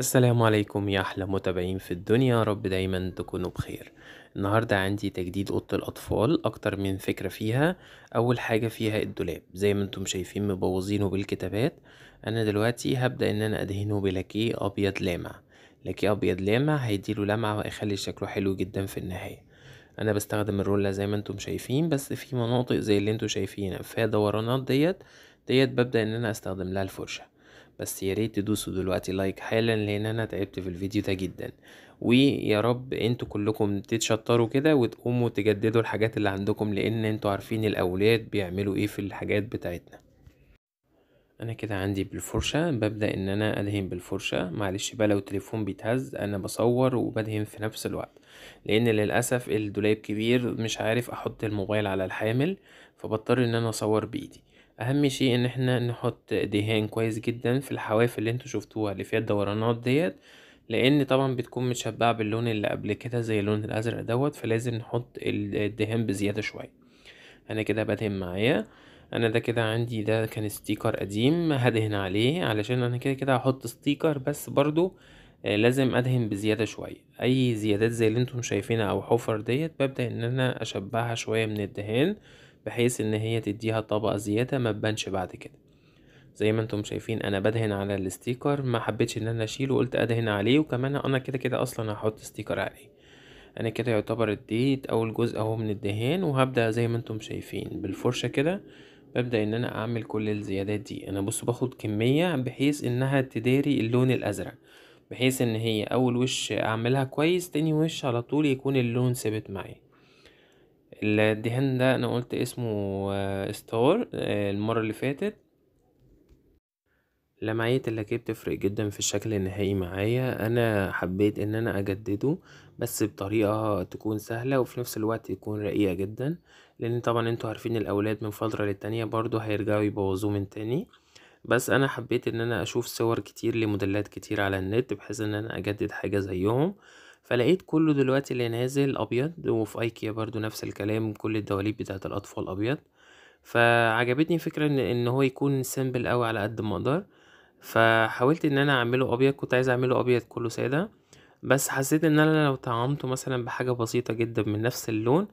السلام عليكم يا أحلى متابعين في الدنيا رب دايما تكونوا بخير النهاردة عندي تجديد أوضة الأطفال أكتر من فكرة فيها أول حاجة فيها الدولاب زي ما انتم شايفين مبوظينه بالكتابات أنا دلوقتي هبدأ إن أنا أدهنه بلاكيه أبيض لامع لاكيه أبيض لامع هيديله لمعة وهيخلي شكله حلو جدا في النهاية أنا بستخدم الرولة زي ما انتم شايفين بس في مناطق زي اللي انتم شايفينها فيها دورانات ديت ديت ببدأ إن أنا أستخدم لها الفرشة بس يا ريت تدوسوا دلوقتي لايك حالا لان انا تعبت في الفيديو ده جدا ويا رب انتوا كلكم تتشطروا كده وتقوموا تجددوا الحاجات اللي عندكم لان انتوا عارفين الاولاد بيعملوا ايه في الحاجات بتاعتنا انا كده عندي بالفرشة ببدأ ان انا ادهن بالفرشة معلش بقى لو التليفون بيتهز انا بصور وبدهن في نفس الوقت لان للأسف الدولاب كبير مش عارف احط الموبايل على الحامل فبضطر ان انا اصور بايدي اهم شيء ان احنا نحط دهان كويس جدا في الحواف اللي انتوا شفتوها اللي فيها الدورانات ديت لان طبعا بتكون متشبعه باللون اللي قبل كده زي اللون الازرق دوت فلازم نحط الدهان بزياده شويه انا كده بدهن معايا انا ده كده عندي ده كان ستيكر قديم هدهن عليه علشان انا كده كده هحط ستيكر بس برضو آه، لازم ادهن بزيادة شوية اي زيادات زي اللي انتم شايفينها او حفر ديت ببدأ ان انا اشبعها شوية من الدهان بحيث ان هي تديها طبقة زيادة ما تبانش بعد كده زي ما انتم شايفين انا بدهن على الاستيكر ما حبيتش ان انا اشيله قلت ادهن عليه وكمان انا كده كده اصلا هحط استيكر عليه انا كده يعتبر اديت اول جزء اهو من الدهان وهبدا زي ما انتم شايفين بالفرشه كده ببدا ان انا اعمل كل الزيادات دي انا بص باخد كميه بحيث انها تداري اللون الازرق بحيث ان هي اول وش اعملها كويس تاني وش على طول يكون اللون ثابت معايا الدهان ده انا قلت اسمه آه، ستار آه، المرة اللي فاتت لمعية اللكيه بتفرق جدا في الشكل النهائي معايا انا حبيت ان انا اجدده بس بطريقة تكون سهلة وفي نفس الوقت تكون رقيقة جدا لان طبعا انتوا عارفين الاولاد من فترة للتانية برضو هيرجعوا يبوظوه من تاني بس انا حبيت ان انا اشوف صور كتير لموديلات كتير على النت بحيث ان انا اجدد حاجة زيهم فلقيت كله دلوقتي اللي نازل ابيض وفي ايكيا برضو نفس الكلام كل الدواليب بتاعت الاطفال ابيض فعجبتني فكرة ان, إن هو يكون سيمبل قوي على قد ما اقدر فحاولت ان انا اعمله ابيض كنت عايز اعمله ابيض كله ساده بس حسيت ان انا لو طعمته مثلا بحاجه بسيطه جدا من نفس اللون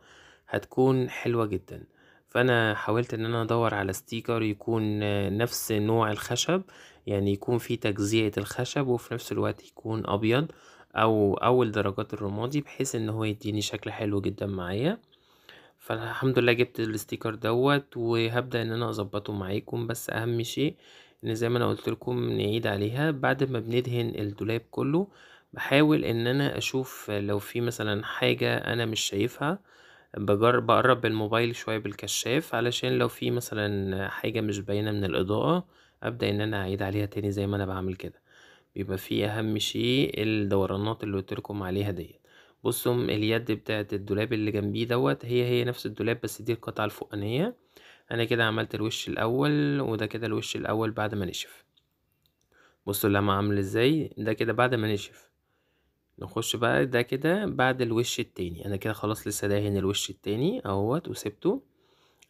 هتكون حلوه جدا فانا حاولت ان انا ادور على ستيكر يكون نفس نوع الخشب يعني يكون في تجزئه الخشب وفي نفس الوقت يكون ابيض او اول درجات الرمادي بحيث ان هو يديني شكل حلو جدا معايا فالحمد لله جبت الاستيكر دوت وهبدا ان انا اظبطه معاكم بس اهم شيء ان زي ما انا قلت لكم نعيد عليها بعد ما بندهن الدولاب كله بحاول ان انا اشوف لو في مثلا حاجة انا مش شايفها بجرب بقرب الموبايل شوية بالكشاف علشان لو في مثلا حاجة مش باينة من الاضاءة ابدأ ان انا اعيد عليها تاني زي ما انا بعمل كده بيبقى فيه اهم شيء الدورانات اللي قلت لكم عليها ديت بصوا اليد بتاعه الدولاب اللي جنبيه دوت هي هي نفس الدولاب بس دي القطعه الفوقانيه انا كده عملت الوش الاول وده كده الوش الاول بعد ما نشف بصوا اللمع عامل ازاي ده كده بعد ما نشف نخش بقى ده كده بعد الوش التاني انا كده خلاص لسه داهن الوش التاني اهوت وسبته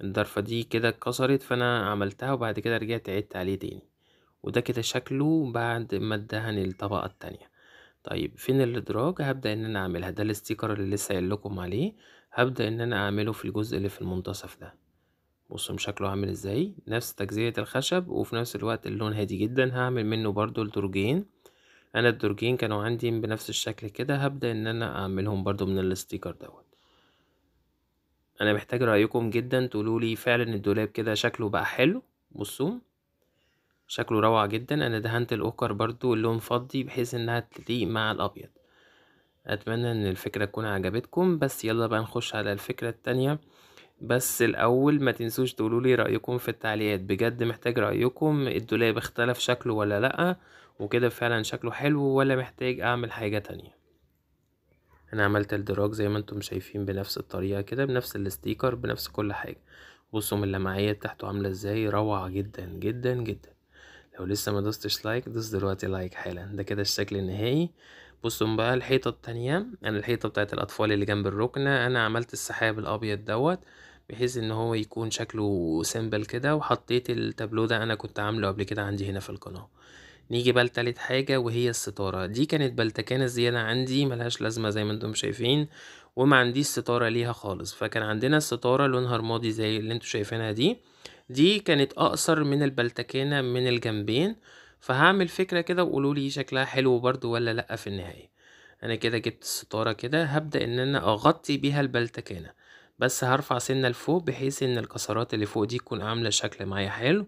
الضرفه دي كده اتكسرت فانا عملتها وبعد كده رجعت عدت عليه تاني وده كده شكله بعد ما ادهن الطبقة التانية طيب فين الادراج هبدأ ان انا اعملها ده الاستيكر اللي لسه قايل لكم عليه هبدأ ان انا اعمله في الجزء اللي في المنتصف ده بصوا شكله عامل ازاي نفس تجزية الخشب وفي نفس الوقت اللون هادي جدا هعمل منه برضو الدرجين انا الدرجين كانوا عندي بنفس الشكل كده هبدأ ان انا اعملهم برضو من الاستيكر دوت انا محتاج رأيكم جدا تقولولي فعلا الدولاب كده شكله بقى حلو بصوا شكله روعة جدا انا دهنت الاوكر برضو اللون فضي بحيث انها تليق مع الابيض اتمنى ان الفكرة تكون عجبتكم بس يلا بقى نخش على الفكرة التانية بس الاول ما تنسوش تقولولي رايكم في التعليقات بجد محتاج رايكم الدولاب اختلف شكله ولا لا وكده فعلا شكله حلو ولا محتاج اعمل حاجة تانية انا عملت الدراج زي ما انتم شايفين بنفس الطريقة كده بنفس الاستيكر بنفس كل حاجة بصوا من اللمعية تحته عاملة ازاي روعة جدا جدا جدا لو لسه ما دوستش لايك دوس دلوقتي لايك حالا ده كده الشكل النهائي بصوا بقى الحيطه التانية انا الحيطه بتاعت الاطفال اللي جنب الركنه انا عملت السحاب الابيض دوت بحيث ان هو يكون شكله سيمبل كده وحطيت التابلو ده انا كنت عامله قبل كده عندي هنا في القناه نيجي بقى لتالت حاجة وهي الستارة دي كانت بلتكانة زيادة عندي ملهاش لازمة زي ما انتم شايفين وما عنديش ستارة ليها خالص فكان عندنا الستارة لونها رمادي زي اللي انتم شايفينها دي دي كانت اقصر من البلتكانة من الجنبين فهعمل فكرة كده وقولولي شكلها حلو برضو ولا لأ في النهاية انا كده جبت الستارة كده هبدأ ان انا اغطي بيها البلتكانة بس هرفع سنة لفوق بحيث ان الكسرات اللي فوق دي تكون عاملة شكل معايا حلو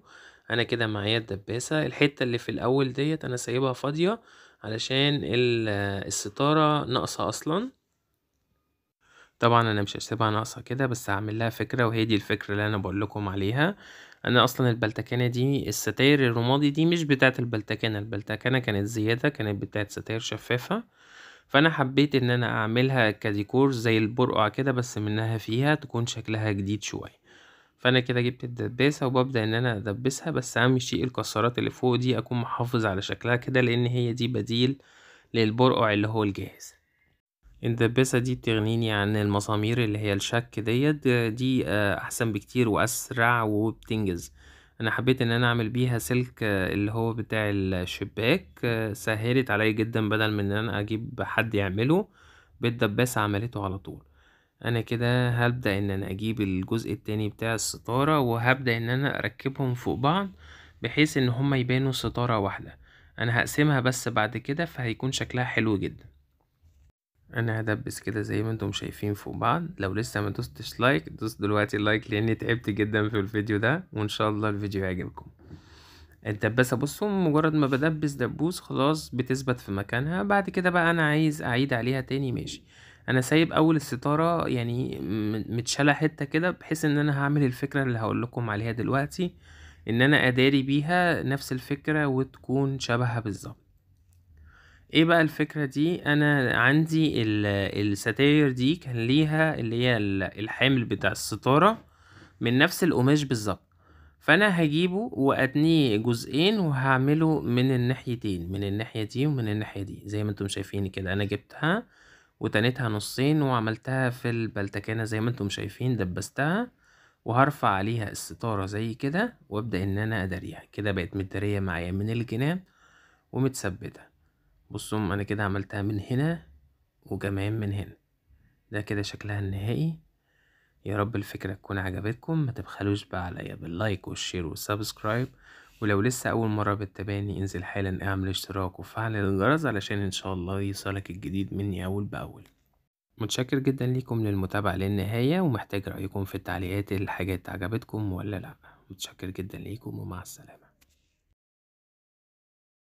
انا كده معايا الدباسة الحتة اللي في الاول ديت انا سايبها فاضية علشان الستارة ناقصة اصلا طبعًا أنا مش هسيبها ناقصة كده، بس هعمل لها فكرة، وهي دي الفكرة اللي أنا بقول لكم عليها. أنا أصلًا البلتكانة دي الستاير الرمادي دي مش بتاعة البلتكانة، البلتكانة كانت زيادة، كانت بتاعة ستاير شفافة، فأنا حبيت إن أنا أعملها كديكور زي البرقع كده بس منها فيها، تكون شكلها جديد شوية. فأنا كده جبت الدباسة وببدا إن أنا أدبسها، بس أهم شيء الكسرات اللي فوق دي أكون محافظ على شكلها كده، لأن هي دي بديل للبرقع اللي هو الجاهز. الدباسة دي بتغنيني عن المسامير اللي هي الشك ديت دي آه، احسن بكتير واسرع وبتنجز انا حبيت ان انا اعمل بيها سلك آه، اللي هو بتاع الشباك آه، سهلت عليا جدا بدل من ان انا اجيب حد يعمله بالدباسة عملته على طول انا كده هبدأ ان انا اجيب الجزء التاني بتاع الستارة وهبدأ ان انا اركبهم فوق بعض بحيث ان هما يبانوا ستارة واحدة انا هقسمها بس بعد كده فهيكون شكلها حلو جدا انا هدبس كده زي ما انتم شايفين فوق بعض لو لسه ما دوستش لايك دوس دلوقتي لايك لاني تعبت جدا في الفيديو ده وان شاء الله الفيديو يعجبكم الدباسة بصوا مجرد ما بدبس دبوس خلاص بتثبت في مكانها بعد كده بقى انا عايز اعيد عليها تاني ماشي انا سايب اول الستارة يعني متشالة حتة كده بحيث ان انا هعمل الفكرة اللي هقول لكم عليها دلوقتي ان انا اداري بيها نفس الفكرة وتكون شبهها بالظبط ايه بقى الفكرة دي انا عندي ال- الستاير دي كان ليها اللي هي الحامل بتاع الستارة من نفس القماش بالظبط فانا هجيبه واتنيه جزئين وهعمله من الناحيتين من الناحية دي ومن الناحية دي زي ما انتم شايفين كده انا جبتها وتنيتها نصين وعملتها في البلتكانة زي ما انتم شايفين دبستها وهرفع عليها الستارة زي كده وابدأ ان انا اداريها كده بقت متدارية معايا من الجناب ومتثبته بصوا انا كده عملتها من هنا وكمان من هنا ده كده شكلها النهائي يا رب الفكرة تكون عجبتكم ما تبخلوش بقى عليا باللايك والشير والسبسكرايب ولو لسه أول مرة بتتابعني انزل حالا اعمل اشتراك وفعل الجرس علشان إن شاء الله يوصلك الجديد مني أول بأول متشكر جدا ليكم للمتابعة للنهاية ومحتاج رأيكم في التعليقات الحاجات عجبتكم ولا لأ متشكر جدا ليكم ومع السلامة